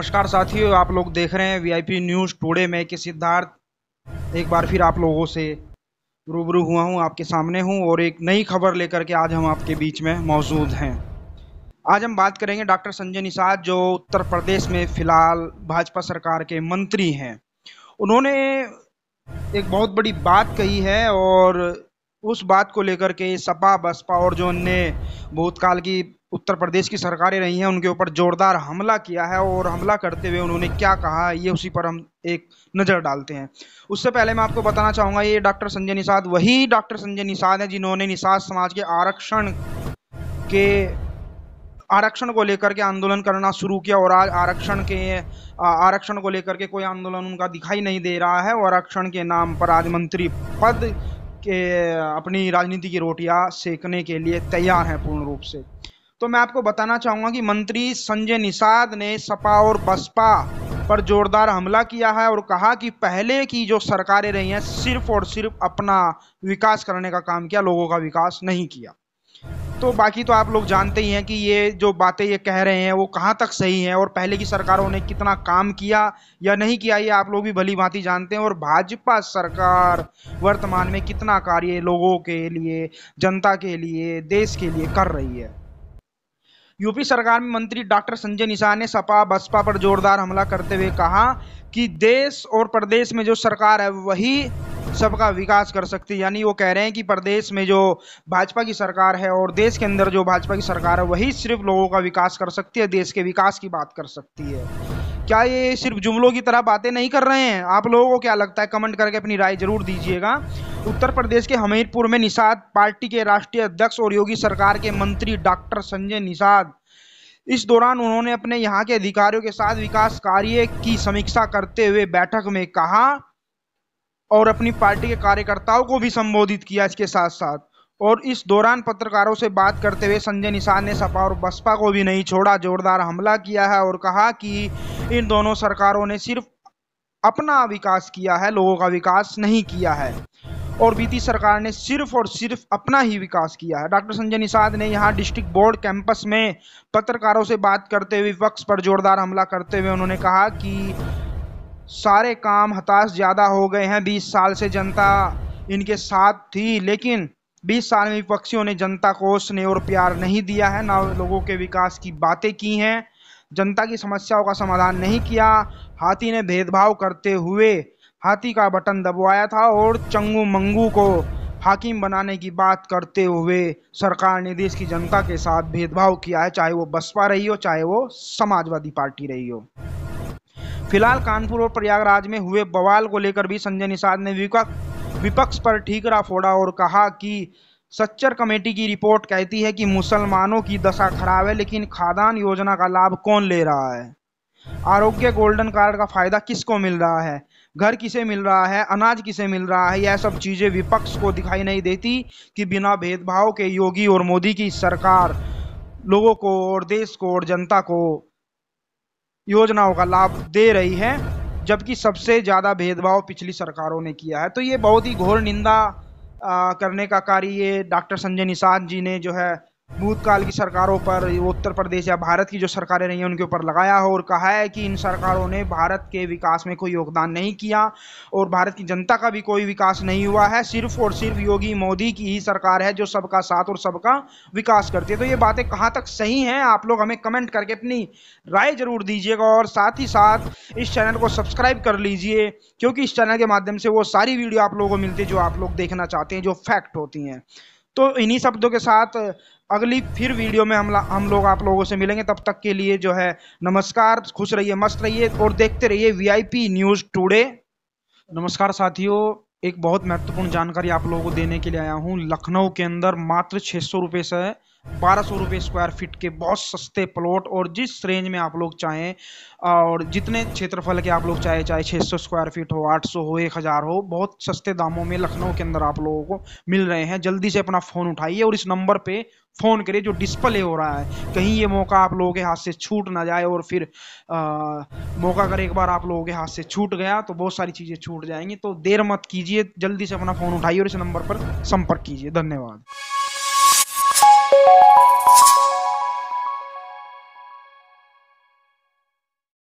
नमस्कार साथियों आप लोग देख रहे हैं वीआईपी न्यूज़ टुडे में कि सिद्धार्थ एक बार फिर आप लोगों से रूबरू हुआ हूं आपके सामने हूं और एक नई खबर लेकर के आज हम आपके बीच में मौजूद हैं आज हम बात करेंगे डॉक्टर संजय निषाद जो उत्तर प्रदेश में फिलहाल भाजपा सरकार के मंत्री हैं उन्होंने एक बहुत बड़ी बात कही है और उस बात को लेकर के सपा बसपा और जो अन्य भूतकाल की उत्तर प्रदेश की सरकारें रही हैं उनके ऊपर जोरदार हमला किया है और हमला करते हुए उन्होंने क्या कहा ये उसी पर हम एक नज़र डालते हैं उससे पहले मैं आपको बताना चाहूँगा ये डॉक्टर संजय निषाद वही डॉक्टर संजय निषाद हैं जिन्होंने निषाद समाज के आरक्षण के आरक्षण को लेकर के आंदोलन करना शुरू किया और आज आरक्षण के आरक्षण को लेकर के कोई आंदोलन उनका दिखाई नहीं दे रहा है और आरक्षण के नाम पर आज मंत्री पद के अपनी राजनीति की रोटियां सेकने के लिए तैयार हैं पूर्ण रूप से तो मैं आपको बताना चाहूँगा कि मंत्री संजय निषाद ने सपा और बसपा पर जोरदार हमला किया है और कहा कि पहले की जो सरकारें रही हैं सिर्फ और सिर्फ अपना विकास करने का काम किया लोगों का विकास नहीं किया तो बाकी तो आप लोग जानते ही हैं कि ये जो बातें ये कह रहे हैं वो कहाँ तक सही हैं और पहले की सरकारों ने कितना काम किया या नहीं किया ये आप लोग भी भली भांति जानते हैं और भाजपा सरकार वर्तमान में कितना कार्य लोगों के लिए जनता के लिए देश के लिए कर रही है यूपी सरकार में मंत्री डॉक्टर संजय निशान ने सपा बसपा पर जोरदार हमला करते हुए कहा कि देश और प्रदेश में जो सरकार है वही सबका विकास कर सकती है यानी वो कह रहे हैं कि प्रदेश में जो भाजपा की सरकार है और देश के अंदर जो भाजपा की सरकार है वही सिर्फ लोगों का विकास कर सकती है देश के विकास की बात कर सकती है क्या ये सिर्फ जुमलों की तरह बातें नहीं कर रहे हैं आप लोगों को क्या लगता है कमेंट करके अपनी राय जरूर दीजिएगा उत्तर प्रदेश के हमीरपुर में निषाद पार्टी के राष्ट्रीय अध्यक्ष और योगी सरकार के मंत्री डॉक्टर संजय निषाद इस दौरान उन्होंने अपने यहाँ के अधिकारियों के साथ विकास कार्य की समीक्षा करते हुए बैठक में कहा और अपनी पार्टी के कार्यकर्ताओं को भी संबोधित किया इसके साथ साथ और इस दौरान पत्रकारों से बात करते हुए संजय निशान ने सपा और बसपा को भी नहीं छोड़ा जोरदार हमला किया है और कहा कि इन दोनों सरकारों ने सिर्फ अपना विकास किया है लोगों का विकास नहीं किया है और बीती सरकार ने सिर्फ और सिर्फ अपना ही विकास किया है डॉक्टर संजय निषाद ने यहाँ डिस्ट्रिक्ट बोर्ड कैंपस में पत्रकारों से बात करते हुए विपक्ष पर जोरदार हमला करते हुए उन्होंने कहा कि सारे काम हताश ज़्यादा हो गए हैं बीस साल से जनता इनके साथ थी लेकिन बीस साल में विपक्षियों ने जनता को स्नेह और प्यार नहीं दिया है ना लोगों के विकास की बातें की हैं जनता की समस्याओं का समाधान नहीं किया हाथी ने भेदभाव करते हुए हाथी का बटन दबवाया था और चंगू मंगू को हाकिम बनाने की बात करते हुए सरकार ने देश की जनता के साथ भेदभाव किया है चाहे वो बसपा रही हो चाहे वो समाजवादी पार्टी रही हो फिलहाल कानपुर और प्रयागराज में हुए बवाल को लेकर भी संजय निषाद ने विपक्ष विपक्ष पर ठीकरा फोड़ा और कहा कि सच्चर कमेटी की रिपोर्ट कहती है कि मुसलमानों की दशा खराब है लेकिन खादान योजना का लाभ कौन ले रहा है आरोग्य गोल्डन कार्ड का फायदा किसको मिल रहा है घर किसे मिल रहा है अनाज किसे मिल रहा है यह सब चीजें विपक्ष को दिखाई नहीं देती कि बिना भेदभाव के योगी और मोदी की सरकार लोगों को और देश को और जनता को योजनाओं का लाभ दे रही है जबकि सबसे ज़्यादा भेदभाव पिछली सरकारों ने किया है तो ये बहुत ही घोर निंदा आ, करने का कार्य ये डॉक्टर संजय निषाद जी ने जो है भूतकाल की सरकारों पर उत्तर प्रदेश या भारत की जो सरकारें रही हैं उनके ऊपर लगाया हो और कहा है कि इन सरकारों ने भारत के विकास में कोई योगदान नहीं किया और भारत की जनता का भी कोई विकास नहीं हुआ है सिर्फ और सिर्फ योगी मोदी की ही सरकार है जो सबका साथ और सबका विकास करती है तो ये बातें कहाँ तक सही हैं आप लोग हमें कमेंट करके अपनी राय जरूर दीजिएगा और साथ ही साथ इस चैनल को सब्सक्राइब कर लीजिए क्योंकि इस चैनल के माध्यम से वो सारी वीडियो आप लोगों को मिलती है जो आप लोग देखना चाहते हैं जो फैक्ट होती हैं तो इन्हीं शब्दों के साथ अगली फिर वीडियो में हम हम लोग आप लोगों से मिलेंगे तब तक के लिए जो है नमस्कार खुश रहिए मस्त रहिए और देखते रहिए वीआईपी न्यूज़ टुडे नमस्कार साथियों एक बहुत महत्वपूर्ण जानकारी आप लोगों को देने के लिए आया हूँ लखनऊ के अंदर मात्र छः सौ रुपये से बारह सौ रुपये स्क्वायर फीट के बहुत सस्ते प्लॉट और जिस रेंज में आप लोग चाहें और जितने क्षेत्रफल के आप लोग चाहे चाहे 600 स्क्वायर फीट हो 800 हो 1000 हो बहुत सस्ते दामों में लखनऊ के अंदर आप लोगों को मिल रहे हैं जल्दी से अपना फ़ोन उठाइए और इस नंबर पे फ़ोन करिए जो डिस्प्ले हो रहा है कहीं ये मौका आप लोगों के हाथ से छूट ना जाए और फिर आ, मौका अगर एक बार आप लोगों के हाथ से छूट गया तो बहुत सारी चीज़ें छूट जाएंगी तो देर मत कीजिए जल्दी से अपना फ़ोन उठाइए और इस नंबर पर संपर्क कीजिए धन्यवाद Thank you.